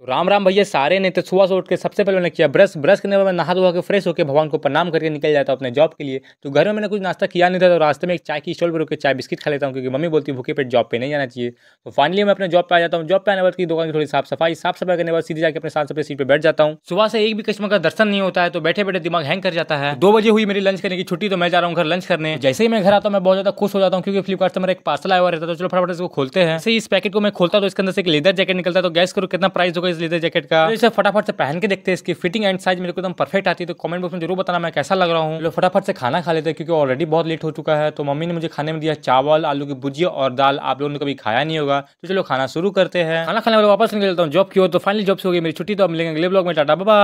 तो राम राम भैया सारे ने तो सुबह से उठ के सबसे पहले मैंने किया ब्रश ब्रश करने बाद नहा धोवा के फ्रेश होकर भगवान को प्रणाम करके निकल जाता हूँ अपने जॉब के लिए तो घर में मैंने कुछ नाश्ता किया नहीं था तो रास्ते में एक चाय की स्टॉल पर रुके चाय बिस्किट खा लेता हूँ क्योंकि मम्मी बोलती है भूखे पेट जॉब पे नहीं जाना चाहिए तो फाइनली मैं अपने जॉब पर आ जाता हूँ जॉब पर आने वाले की दुकान की थोड़ी साफ सफाई साफ सफाई करने बाद सीधे जाकर अपने साथ सफाई सीट पर बैठ जाता हूँ सुबह से एक भी कस्टमर का दर्शन नहीं होता है तो बैठे बैठे दिमाग हैंग कर जाता है दो बजे हुई मेरी लंच करने की छुट्टी तो मैं जा रहा हूँ घर लंच करने जैसे ही मैं घर आता हूँ मैं बहुत ज्यादा खुश हो जाता हूँ क्योंकि फ्लिपकार्ट से मेरा एक पार्सल आया हुआ रहता है तो चलो फटाफट इसको खोलते हैं इस पैकेट को मैं खोलता तो इसके अंदर से एक लेदर जैकेट निकलता तो गैस करो कितना प्राइस होगा को इस लेदर जैकेट का तो इसे फटाफट से पहन के देखते हैं इसकी फिटिंग एंड साइज मेरे को एकदम परफेक्ट आती है तो कमेंट बॉक्स में जरूर बताना मैं कैसा लग रहा हूँ लोग फटाफट से खाना खा लेते हैं क्योंकि ऑलरेडी बहुत लेट हो चुका है तो मम्मी ने मुझे खाने में दिया चावल आलू की भुजिया और दाल आप लोगों ने कभी खाया नहीं होगा तो चलो खाना शुरू करते हैं खाना खाने वाले वापस निकलता हूँ जॉब की तो हो तो फाइनली जॉब से होगी मेरी छुट्टी तो हम मिलेंगे अगले ब्लॉग में टाटा बाबा